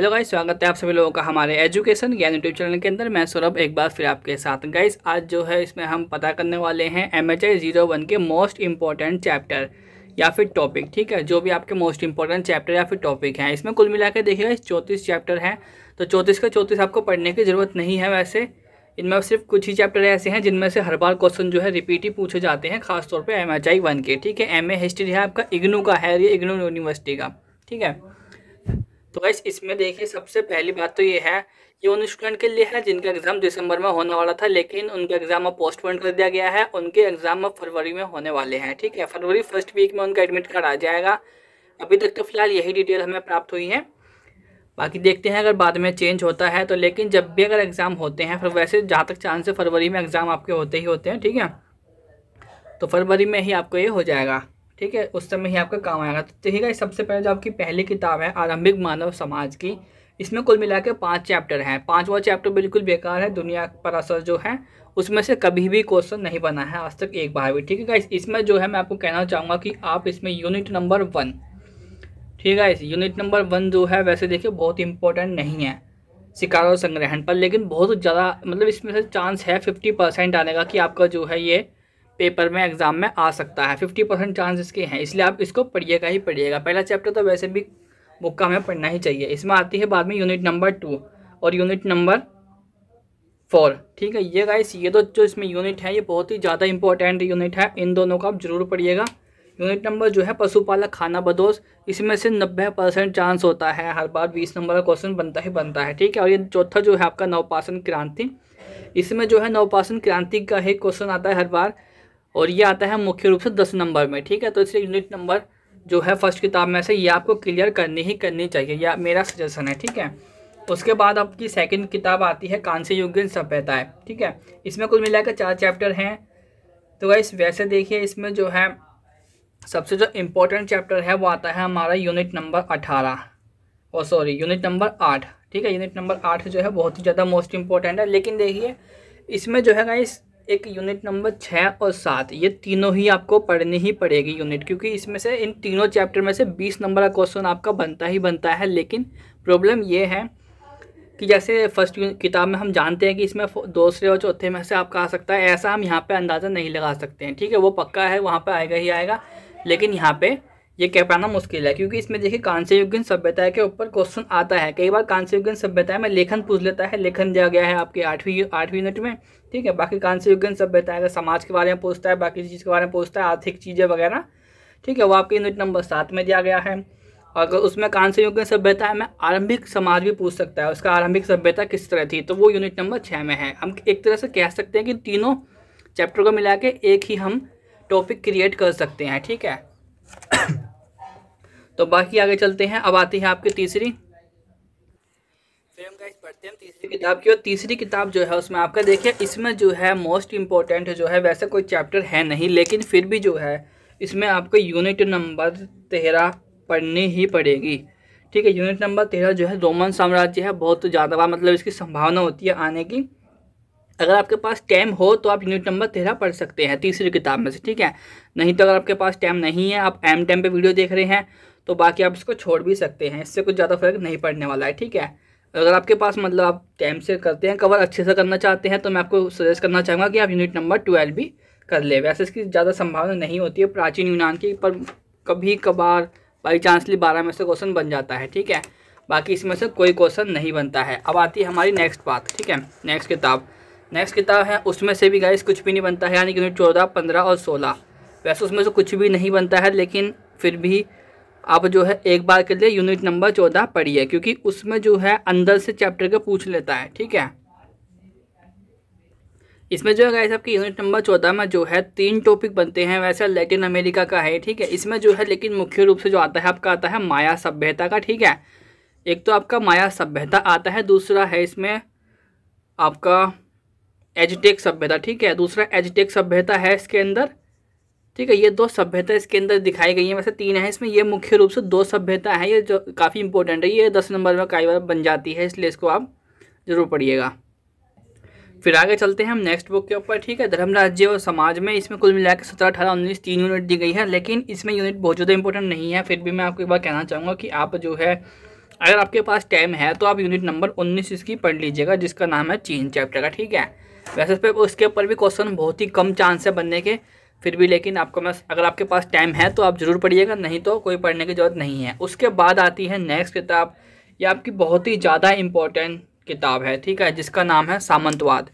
hello guys स्वागत है आप सभी लोगों का हमारे एजुकेशन ज्ञान यूट्यूब चैनल के अंदर मैं सौरभ एक बार फिर आपके साथ गाइस आज जो है इसमें हम पता करने वाले हैं M H I zero one के मोस्ट इंपॉर्टेंट चैप्टर या फिर टॉपिक ठीक है जो भी आपके मोस्ट इंपॉर्टेंट चैप्टर या फिर टॉपिक हैं इसमें कुल मिला के देखिएगा इस चौंतीस चैप्टर हैं तो चौंतीस का चौंतीस आपको पढ़ने की ज़रूरत नहीं है वैसे इनमें सिर्फ कुछ ही चैप्टर ऐसे हैं जिनमें से हर बार क्वेश्चन जो है रिपीट ही पूछे जाते हैं खासतौर पर एम एच आई वन के ठीक है एम ए हिस्ट्री है आपका इग्नू का है ये इग्नू यूनिवर्सिटी का ठीक है तो गाइस इसमें देखिए सबसे पहली बात तो ये है ये उन स्टूडेंट के लिए है जिनका एग्ज़ाम दिसंबर में होने वाला था लेकिन उनका एग्ज़ाम अब पोस्टपोन कर दिया गया है उनके एग्ज़ाम अब फरवरी में होने वाले हैं ठीक है फरवरी फर्स्ट वीक में उनका एडमिट कार्ड आ जाएगा अभी तक तो फिलहाल यही डिटेल हमें प्राप्त हुई है बाकी देखते हैं अगर बाद में चेंज होता है तो लेकिन जब भी अगर एग्ज़ाम होते हैं फिर वैसे जहाँ तक चांस है फरवरी में एग्ज़ाम आपके होते ही होते हैं ठीक है तो फरवरी में ही आपको ये हो जाएगा ठीक है उस समय ही आपका काम आएगा तो ठीक है सबसे पहले जो आपकी पहली किताब है आरंभिक मानव समाज की इसमें कुल मिला के पाँच चैप्टर हैं पाँचवा चैप्टर बिल्कुल बेकार है दुनिया पर असर जो है उसमें से कभी भी क्वेश्चन नहीं बना है आज तक एक बार भी ठीक है इसमें जो है मैं आपको कहना चाहूँगा कि आप इसमें यूनिट नंबर वन ठीक है इस यूनिट नंबर वन जो है वैसे देखिए बहुत इंपॉर्टेंट नहीं है शिकार और संग्रहण पर लेकिन बहुत ज़्यादा मतलब इसमें से चांस है फिफ्टी परसेंट आने का कि आपका जो है ये पेपर में एग्ज़ाम में आ सकता है फिफ्टी परसेंट चांस इसके हैं इसलिए आप इसको पढ़िएगा ही पढ़िएगा पहला चैप्टर तो वैसे भी बुक का हमें पढ़ना ही चाहिए इसमें आती है बाद में यूनिट नंबर टू और यूनिट नंबर फोर ठीक है ये गाइस ये तो जो इसमें यूनिट है ये बहुत ही ज़्यादा इंपॉर्टेंट यूनिट है इन दोनों का आप जरूर पढ़िएगा यूनिट नंबर जो है पशुपालक खाना बदोश इसमें से नब्बे परसेंट चांस होता है हर बार बीस नंबर का क्वेश्चन बनता ही बनता है ठीक है और ये चौथा जो है आपका नवपाषण क्रांति इसमें जो है नवपाषण क्रांति का ही क्वेश्चन आता है हर बार और ये आता है मुख्य रूप से दस नंबर में ठीक है तो इसलिए यूनिट नंबर जो है फर्स्ट किताब में से ये आपको क्लियर करनी ही करनी चाहिए यह मेरा सजेशन है ठीक है उसके बाद आपकी सेकंड किताब आती है कांस्य युगीन सभ्यताएँ ठीक है इसमें कुल मिलाकर चार चैप्टर हैं तो वह वैसे देखिए इसमें जो है सबसे जो इम्पोर्टेंट चैप्टर है वो आता है हमारा यूनिट नंबर अठारह और सॉरी यूनिट नंबर आठ ठीक है यूनिट नंबर आठ जो है बहुत ही ज़्यादा मोस्ट इम्पोर्टेंट है लेकिन देखिए इसमें जो है इस एक यूनिट नंबर छः और सात ये तीनों ही आपको पढ़नी ही पड़ेगी यूनिट क्योंकि इसमें से इन तीनों चैप्टर में से बीस नंबर का क्वेश्चन आपका बनता ही बनता है लेकिन प्रॉब्लम ये है कि जैसे फर्स्ट किताब में हम जानते हैं कि इसमें दूसरे और चौथे में से आपका आ सकता है ऐसा हम यहाँ पर अंदाज़ा नहीं लगा सकते हैं ठीक है वो पक्का है वहाँ पर आएगा ही आएगा लेकिन यहाँ पर ये कह पाना मुश्किल है क्योंकि इसमें देखिए कांस्य युगीन सभ्यता के ऊपर क्वेश्चन आता है कई बार कांस्य युगीन सभ्यता में लेखन पूछ लेता है लेखन दिया गया है आपके आठवीं आठवीं यूनिट में ठीक है बाकी कांस्य युगीन सभ्यता है समाज के बारे में पूछता है बाकी चीज़ के बारे में पूछता है आर्थिक चीज़ें वगैरह ठीक है वो आपके यूनिट नंबर सात में दिया गया है और अगर उसमें कांस्य युग सभ्यता है आरंभिक समाज भी पूछ सकता है उसका आरंभिक सभ्यता किस तरह थी तो वो यूनिट नंबर छः में है हम एक तरह से कह सकते हैं कि तीनों चैप्टर को मिला के एक ही हम टॉपिक क्रिएट कर सकते हैं ठीक है तो बाकी आगे चलते हैं अब आती है आपकी तीसरी पढ़ते हैं तीसरी किताब की और तीसरी किताब जो है उसमें आपका देखिए इसमें जो है मोस्ट इम्पोर्टेंट जो है वैसा कोई चैप्टर है नहीं लेकिन फिर भी जो है इसमें आपको यूनिट नंबर तेरह पढ़नी ही पड़ेगी ठीक है यूनिट नंबर तेरह जो है रोमन साम्राज्य है बहुत ज़्यादा मतलब इसकी संभावना होती है आने की अगर आपके पास टाइम हो तो आप यूनिट नंबर तेरह पढ़ सकते हैं तीसरी किताब में से ठीक है नहीं तो अगर आपके पास टाइम नहीं है आप एम टाइम पे वीडियो देख रहे हैं तो बाकी आप इसको छोड़ भी सकते हैं इससे कुछ ज़्यादा फर्क नहीं पड़ने वाला है ठीक है अगर आपके पास मतलब आप टाइम से करते हैं कवर अच्छे से करना चाहते हैं तो मैं आपको सजेस्ट करना चाहूँगा कि आप यूनिट नंबर ट्वेल्व भी कर ले वैसे इसकी ज़्यादा संभावना नहीं होती है प्राचीन यूनान की पर कभी कभार बाई चांसली बारह में से क्वेश्चन बन जाता है ठीक है बाकी इसमें से कोई क्वेश्चन नहीं बनता है अब आती है हमारी नेक्स्ट बात ठीक है नेक्स्ट किताब नेक्स्ट किताब है उसमें से भी गाइस कुछ भी नहीं बनता है यानी कि चौदह पंद्रह और सोलह वैसे उसमें से कुछ भी नहीं बनता है लेकिन फिर भी आप जो है एक बार के लिए यूनिट नंबर चौदह पढ़िए क्योंकि उसमें जो है अंदर से चैप्टर के पूछ लेता है ठीक है इसमें जो है गाइस आपकी यूनिट नंबर चौदह में जो है तीन टॉपिक बनते हैं वैसे लैटिन अमेरिका का है ठीक है इसमें जो है लेकिन मुख्य रूप से जो आता है आपका आता है माया सभ्यता का ठीक है एक तो आपका माया सभ्यता आता है दूसरा है इसमें आपका एजटेक सभ्यता ठीक है दूसरा एजटेक सभ्यता है इसके अंदर ठीक है ये दो सभ्यता इसके अंदर दिखाई गई है वैसे तीन है इसमें ये मुख्य रूप से दो सभ्यता है ये जो काफ़ी इंपॉर्टेंट है ये दस नंबर में कई बार बन जाती है इसलिए इसको आप जरूर पढ़िएगा फिर आगे चलते हैं हम नेक्स्ट बुक के ऊपर ठीक है धर्म राज्य और समाज में इसमें कुल मिलाकर सत्रह अठारह उन्नीस तीन यूनिट दी गई है लेकिन इसमें यूनिट बहुत ज़्यादा इंपॉर्टेंट नहीं है फिर भी मैं आपको एक बार कहना चाहूँगा कि आप जो है अगर आपके पास टाइम है तो आप यूनिट नंबर उन्नीस इसकी पढ़ लीजिएगा जिसका नाम है चीन चैप्टर का ठीक है वैसे पे तो उसके ऊपर भी क्वेश्चन बहुत ही कम चांस है बनने के फिर भी लेकिन आपको मैं अगर आपके पास टाइम है तो आप ज़रूर पढ़िएगा नहीं तो कोई पढ़ने की ज़रूरत नहीं है उसके बाद आती है नेक्स्ट किताब ये आपकी बहुत ही ज़्यादा इम्पोर्टेंट किताब है ठीक है जिसका नाम है सामंतवाद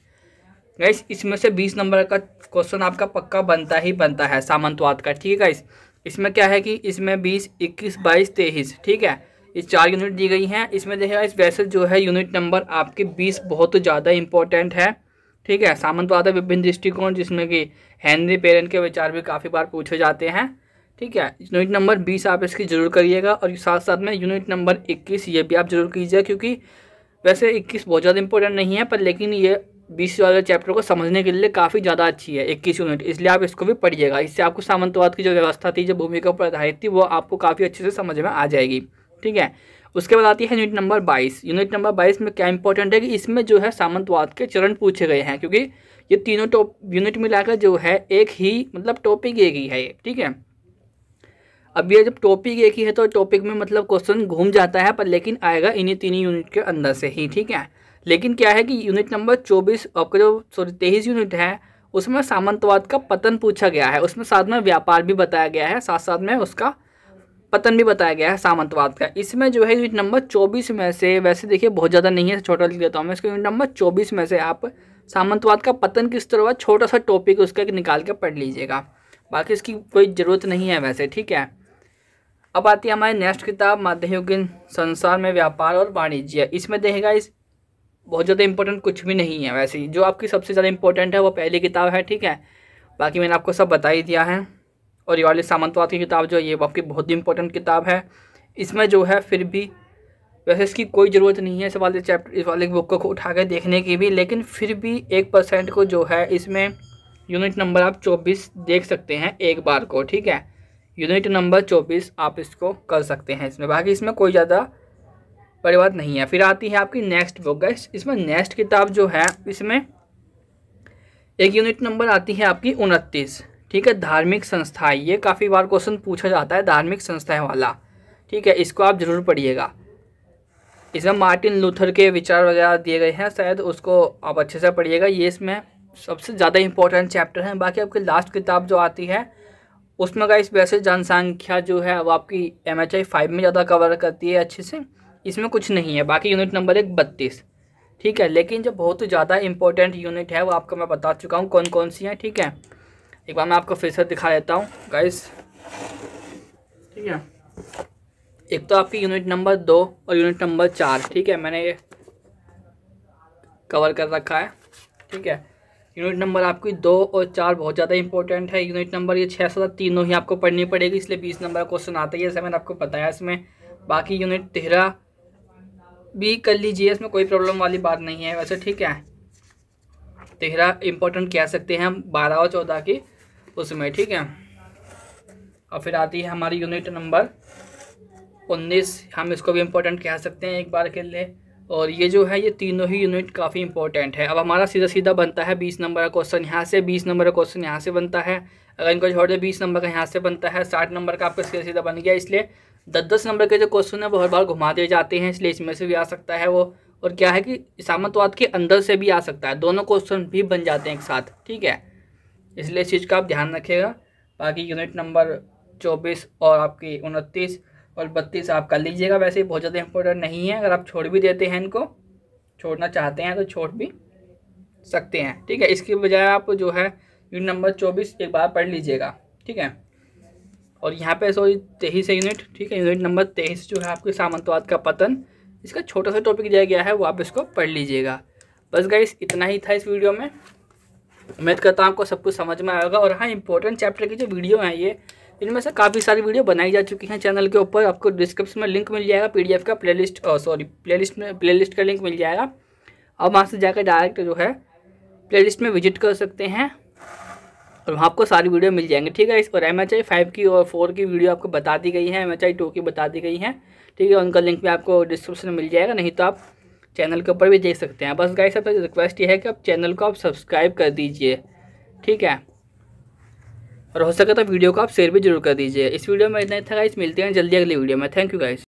गाइस इसमें से बीस नंबर का क्वेश्चन आपका पक्का बनता ही बनता है सामंतवाद का ठीक है गाइस इसमें क्या है कि इसमें बीस इक्कीस बाईस तेईस ठीक है ये चार यूनिट दी गई हैं इसमें देखिए इस वैसे जो है यूनिट नंबर आपके बीस बहुत ज़्यादा इंपॉर्टेंट है ठीक है सामंतवाद है विभिन्न दृष्टिकोण जिसमें कि हेनरी पेरेंट के विचार भी काफ़ी बार पूछे जाते हैं ठीक है यूनिट नंबर बीस आप इसकी जरूर करिएगा और साथ साथ में यूनिट नंबर इक्कीस ये भी आप जरूर कीजिएगा क्योंकि वैसे इक्कीस बहुत ज़्यादा इंपॉर्टेंट नहीं है पर लेकिन ये बीस वाले चैप्टर को समझने के लिए काफ़ी ज़्यादा अच्छी है इक्कीस यूनिट इसलिए आप इसको भी पढ़िएगा इससे आपको सामंतवाद की जो व्यवस्था थी जो भूमिका पर आधारित थी वो आपको काफ़ी अच्छे से समझ में आ जाएगी ठीक है उसके बाद आती है यूनिट नंबर बाईस यूनिट नंबर बाईस में क्या इंपॉर्टेंट है कि इसमें जो है सामंतवाद के चरण पूछे गए हैं क्योंकि ये तीनों टॉप यूनिट मिलाकर जो है एक ही मतलब टॉपिक एक ही है ठीक है अब ये जब टॉपिक एक ही है तो टॉपिक में मतलब क्वेश्चन घूम जाता है पर लेकिन आएगा इन्हीं तीन यूनिट के अंदर से ही ठीक है लेकिन क्या है कि यूनिट नंबर चौबीस आपका जो सॉरी तेईस यूनिट है उसमें सामंतवाद का पतन पूछा गया है उसमें साथ में व्यापार भी बताया गया है साथ साथ में उसका पतन भी बताया गया है सामंतवाद का इसमें जो है यूनिट नंबर चौबीस में से वैसे देखिए बहुत ज़्यादा नहीं है छोटा लिख देता हूँ मैं इसको यूनिट नंबर चौबीस में से आप सामंतवाद का पतन किस तरह हुआ छोटा सा टॉपिक उसका निकाल के पढ़ लीजिएगा बाकी इसकी कोई ज़रूरत नहीं है वैसे ठीक है अब आती है हमारी नेक्स्ट किताब मध्ययुगीन संसार में व्यापार और वाणिज्य इसमें देखेगा इस बहुत ज़्यादा इंपॉर्टेंट कुछ भी नहीं है वैसे जो आपकी सबसे ज़्यादा इंपॉर्टेंट है वो पहली किताब है ठीक है बाकी मैंने आपको सब बता ही दिया है और ये वाली सामंतवाद की किताब जो है ये आपकी बहुत ही इंपॉर्टेंट किताब है इसमें जो है फिर भी वैसे इसकी कोई ज़रूरत नहीं है इस वाले चैप्टर इस वाले बुक को उठा कर देखने की भी लेकिन फिर भी एक परसेंट को जो है इसमें यूनिट नंबर आप चौबीस देख सकते हैं एक बार को ठीक है यूनिट नंबर चौबीस आप इसको कर सकते हैं इसमें बाकी इसमें कोई ज़्यादा बड़ी बात नहीं है फिर आती है आपकी नेक्स्ट बुक गैस इसमें नेक्स्ट किताब जो है इसमें एक यूनिट नंबर आती है आपकी उनतीस ठीक है धार्मिक संस्थाएं ये काफ़ी बार क्वेश्चन पूछा जाता है धार्मिक संस्थाएं वाला ठीक है इसको आप ज़रूर पढ़िएगा इसमें मार्टिन लूथर के विचार वगैरह दिए गए हैं शायद उसको आप अच्छे से पढ़िएगा ये इसमें सबसे ज़्यादा इंपॉर्टेंट चैप्टर है बाकी आपकी लास्ट किताब जो आती है उसमें का इस वैसे जनसंख्या जो है वो आपकी एम एच आई फाइव में ज़्यादा कवर करती है अच्छे से इसमें कुछ नहीं है बाकी यूनिट नंबर एक बत्तीस ठीक है लेकिन जो बहुत ज़्यादा इंपॉर्टेंट यूनिट है वो आपको मैं बता चुका हूँ कौन कौन सी हैं ठीक है एक बार मैं आपको फिर से दिखा देता हूँ गाइस ठीक है एक तो आपकी यूनिट नंबर दो और यूनिट नंबर चार ठीक है मैंने ये कवर कर रखा है ठीक है यूनिट नंबर आपकी दो और चार बहुत ज़्यादा इंपॉर्टेंट है यूनिट नंबर ये छः सौ तीनों ही आपको पढ़नी पड़ेगी इसलिए बीस नंबर क्वेश्चन आता ही है जैसे मैंने आपको बताया इसमें बाकी यूनिट तेरह भी कर लीजिए इसमें कोई प्रॉब्लम वाली बात नहीं है वैसे ठीक है तेरह इंपॉर्टेंट कह सकते हैं हम बारह और चौदह की उसमें ठीक है और फिर आती है हमारी यूनिट नंबर उन्नीस हम इसको भी इम्पोर्टेंट कह सकते हैं एक बार के लिए और ये जो है ये तीनों ही यूनिट काफ़ी इंपॉर्टेंट है अब हमारा सीधा सीधा बनता है बीस नंबर का क्वेश्चन यहाँ से बीस नंबर का क्वेश्चन यहाँ से बनता है अगर इनको छोड़ दे बीस नंबर का यहाँ से बनता है साठ नंबर का आपका सीधा सीधा बन गया इसलिए दस दस नंबर के जो क्वेश्चन है हर बार घुमा दिए जाते हैं इसलिए इसमें से भी आ सकता है वो और क्या है कि सामंतवाद के अंदर से भी आ सकता है दोनों क्वेश्चन भी बन जाते हैं एक साथ ठीक है इसलिए इस चीज़ का आप ध्यान रखिएगा बाकी यूनिट नंबर चौबीस और आपकी उनतीस और बत्तीस आप कर लीजिएगा वैसे बहुत ज़्यादा इंपॉर्टेंट नहीं है अगर आप छोड़ भी देते हैं इनको छोड़ना चाहते हैं तो छोड़ भी सकते हैं ठीक है इसके बजाय आप जो है यूनिट नंबर चौबीस एक बार पढ़ लीजिएगा ठीक है और यहाँ पे सॉरी तेईस है यूनिट ठीक है यूनिट नंबर तेईस जो है आपके सामंतवाद का पतन इसका छोटा सा टॉपिक दिया गया है वो आप इसको पढ़ लीजिएगा बस गाइस इतना ही था इस वीडियो में उम्मीद करता हूँ आपको सब कुछ समझ में आएगा और हाँ इंपॉर्टेंट चैप्टर की जो वीडियो हैं ये इनमें से काफ़ी सारी वीडियो बनाई जा चुकी हैं चैनल के ऊपर आपको डिस्क्रिप्शन में लिंक मिल जाएगा पीडीएफ का प्लेलिस्ट सॉरी प्लेलिस्ट में प्लेलिस्ट का लिंक मिल जाएगा आप वहाँ से जाकर डायरेक्ट जो है प्लेलिस्ट में विजिट कर सकते हैं और वहाँ आपको सारी वीडियो मिल जाएंगे ठीक है इस पर एम एच आई फाइव की और फोर की वीडियो आपको बता दी गई है एम एच आई टू की बता दी गई है ठीक है उनका लिंक भी आपको डिस्क्रिप्शन में मिल जाएगा नहीं तो आप चैनल के ऊपर भी देख सकते हैं बस गाइस आपसे रिक्वेस्ट ये है कि आप चैनल को आप सब्सक्राइब कर दीजिए ठीक है और हो सके तो वीडियो को आप शेयर भी जरूर कर दीजिए इस वीडियो में इतना ही था गाइस मिलते हैं जल्दी अगली वीडियो में थैंक यू गाइस